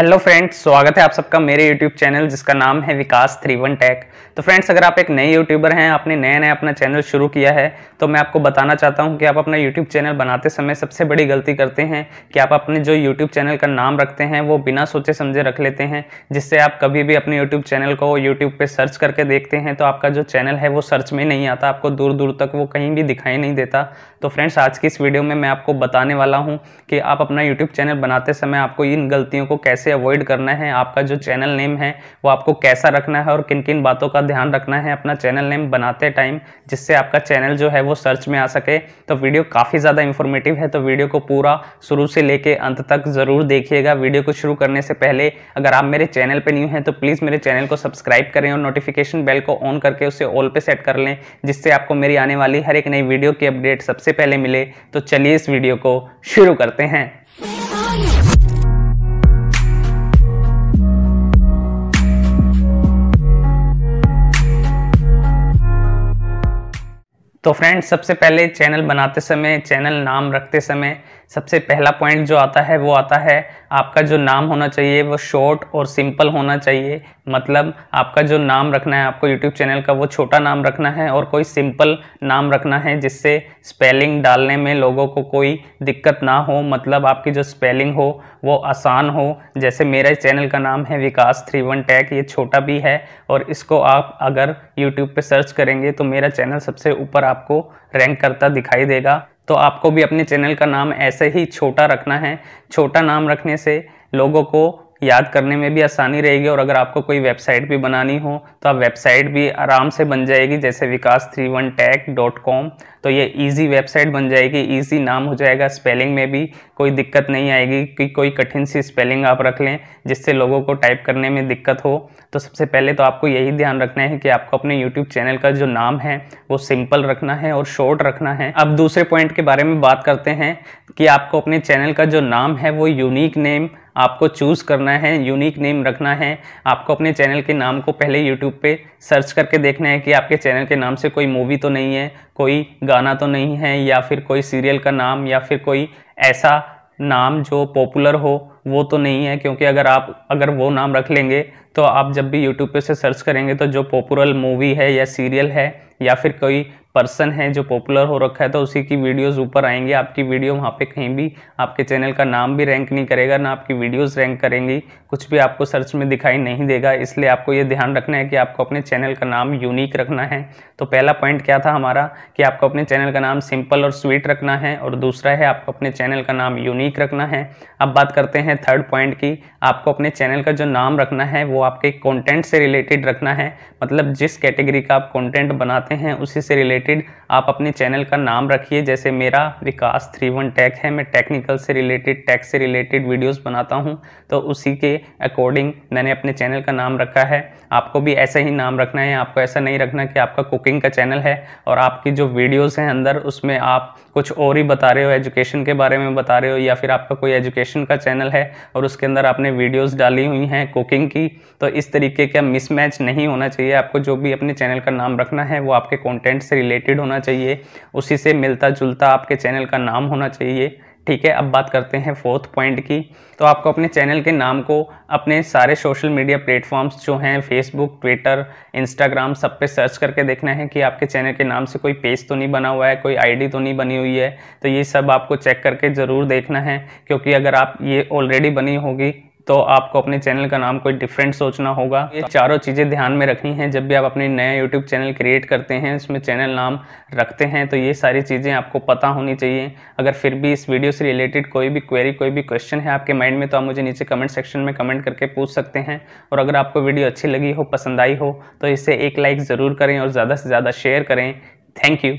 hello friends स्वागत है आप सबका मेरे यूट्यूब चैनल जिसका नाम है विकास थ्री वन टैक तो फ्रेंड्स अगर आप एक नए यूट्यूबर हैं आपने नया नया अपना चैनल शुरू किया है तो मैं आपको बताना चाहता हूं कि आप अपना यूट्यूब चैनल बनाते समय सबसे बड़ी गलती करते हैं कि आप अपने जो यूट्यूब चैनल का नाम रखते हैं वो बिना सोचे समझे रख लेते हैं जिससे आप कभी भी अपने यूट्यूब चैनल को यूट्यूब पर सर्च करके देखते हैं तो आपका जो चैनल है वो सर्च में नहीं आता आपको दूर दूर तक वो कहीं भी दिखाई नहीं देता तो फ्रेंड्स आज की इस वीडियो में मैं आपको बताने वाला हूँ कि आप अपना यूट्यूब चैनल बनाते समय आपको इन गलतियों को कैसे से अवॉइड करना है आपका जो चैनल नेम है वो आपको कैसा रखना है और किन किन बातों का ध्यान रखना है अपना चैनल नेम बनाते टाइम जिससे आपका चैनल जो है वो सर्च में आ सके तो वीडियो काफ़ी ज़्यादा इन्फॉर्मेटिव है तो वीडियो को पूरा शुरू से लेके अंत तक ज़रूर देखिएगा वीडियो को शुरू करने से पहले अगर आप मेरे चैनल पर न्यू हैं तो प्लीज़ मेरे चैनल को सब्सक्राइब करें और नोटिफिकेशन बेल को ऑन करके उसे ऑल पे सेट कर लें जिससे आपको मेरी आने वाली हर एक नई वीडियो की अपडेट सबसे पहले मिले तो चलिए इस वीडियो को शुरू करते हैं तो फ्रेंड्स सबसे पहले चैनल बनाते समय चैनल नाम रखते समय सबसे पहला पॉइंट जो आता है वो आता है आपका जो नाम होना चाहिए वो शॉर्ट और सिंपल होना चाहिए मतलब आपका जो नाम रखना है आपको यूट्यूब चैनल का वो छोटा नाम रखना है और कोई सिंपल नाम रखना है जिससे स्पेलिंग डालने में लोगों को कोई दिक्कत ना हो मतलब आपकी जो स्पेलिंग हो वो आसान हो जैसे मेरे चैनल का नाम है विकास थ्री वन टैक ये छोटा भी है और इसको आप अगर यूट्यूब पर सर्च करेंगे तो मेरा चैनल सबसे ऊपर आपको रैंक करता दिखाई देगा तो आपको भी अपने चैनल का नाम ऐसे ही छोटा रखना है छोटा नाम रखने से लोगों को याद करने में भी आसानी रहेगी और अगर आपको कोई वेबसाइट भी बनानी हो तो आप वेबसाइट भी आराम से बन जाएगी जैसे Vikas three one tech dot com तो ये इजी वेबसाइट बन जाएगी इजी नाम हो जाएगा स्पेलिंग में भी कोई दिक्कत नहीं आएगी कि कोई कठिन सी स्पेलिंग आप रख लें जिससे लोगों को टाइप करने में दिक्कत हो तो सबसे पहले तो आपको यही ध्यान रखना है कि आपको अपने यूट्यूब चैनल का जो नाम है वो सिंपल रखना है और शॉर्ट रखना है अब दूसरे पॉइंट के बारे में बात करते हैं कि आपको अपने चैनल का जो नाम है वो यूनिक नेम आपको चूज़ करना है यूनिक नेम रखना है आपको अपने चैनल के नाम को पहले यूट्यूब पे सर्च करके देखना है कि आपके चैनल के नाम से कोई मूवी तो नहीं है कोई गाना तो नहीं है या फिर कोई सीरियल का नाम या फिर कोई ऐसा नाम जो पॉपुलर हो वो तो नहीं है क्योंकि अगर आप अगर वो नाम रख लेंगे तो आप जब भी यूट्यूब पे से सर्च करेंगे तो जो पॉपुलर मूवी है या सीरियल है या फिर कोई पर्सन है जो पॉपुलर हो रखा है तो उसी की वीडियोस ऊपर आएंगे आपकी वीडियो वहाँ पे कहीं भी आपके चैनल का नाम भी रैंक नहीं करेगा ना आपकी वीडियोस रैंक करेंगी कुछ भी आपको सर्च में दिखाई नहीं देगा इसलिए आपको ये ध्यान रखना है कि आपको अपने चैनल का नाम यूनिक रखना है तो पहला पॉइंट क्या था हमारा कि आपको अपने चैनल का नाम सिंपल और स्वीट रखना है और दूसरा है आपको अपने चैनल का नाम यूनिक रखना है अब बात करते हैं थर्ड पॉइंट की आपको अपने चैनल का जो नाम रखना है वो आपके कॉन्टेंट से रिलेटेड रखना है मतलब जिस कैटेगरी का आप कॉन्टेंट बनाते हैं उसी से रिलेटेड रिलेटेड आप अपने चैनल का नाम रखिए जैसे मेरा विकास थ्री वन टेक है मैं टेक्निकल से रिलेटेड टैक्स से रिलेटेड वीडियोस बनाता हूं तो उसी के अकॉर्डिंग मैंने अपने चैनल का नाम रखा है आपको भी ऐसे ही नाम रखना है आपको ऐसा नहीं रखना कि आपका कुकिंग का चैनल है और आपकी जो वीडियोज़ हैं अंदर उसमें आप कुछ और ही बता रहे हो एजुकेशन के बारे में बता रहे हो या फिर आपका कोई एजुकेशन का चैनल है और उसके अंदर आपने वीडियोज़ डाली हुई हैं कुकिंग की तो इस तरीके का मिसमैच नहीं होना चाहिए आपको जो भी अपने चैनल का नाम रखना है वो आपके कॉन्टेंट से रिलेटेड होना चाहिए उसी से मिलता जुलता आपके चैनल का नाम होना चाहिए ठीक है अब बात करते हैं फोर्थ पॉइंट की तो आपको अपने चैनल के नाम को अपने सारे सोशल मीडिया प्लेटफॉर्म्स जो हैं फेसबुक ट्विटर इंस्टाग्राम सब पे सर्च करके देखना है कि आपके चैनल के नाम से कोई पेज तो नहीं बना हुआ है कोई आईडी तो नहीं बनी हुई है तो ये सब आपको चेक करके ज़रूर देखना है क्योंकि अगर आप ये ऑलरेडी बनी होगी तो आपको अपने चैनल का नाम कोई डिफरेंट सोचना होगा ये चारों चीज़ें ध्यान में रखनी हैं जब भी आप अपने नया यूट्यूब चैनल क्रिएट करते हैं उसमें चैनल नाम रखते हैं तो ये सारी चीज़ें आपको पता होनी चाहिए अगर फिर भी इस वीडियो से रिलेटेड कोई भी क्वेरी कोई भी क्वेश्चन है आपके माइंड में तो आप मुझे नीचे कमेंट सेक्शन में कमेंट करके पूछ सकते हैं और अगर आपको वीडियो अच्छी लगी हो पसंद आई हो तो इसे एक लाइक ज़रूर करें और ज़्यादा से ज़्यादा शेयर करें थैंक यू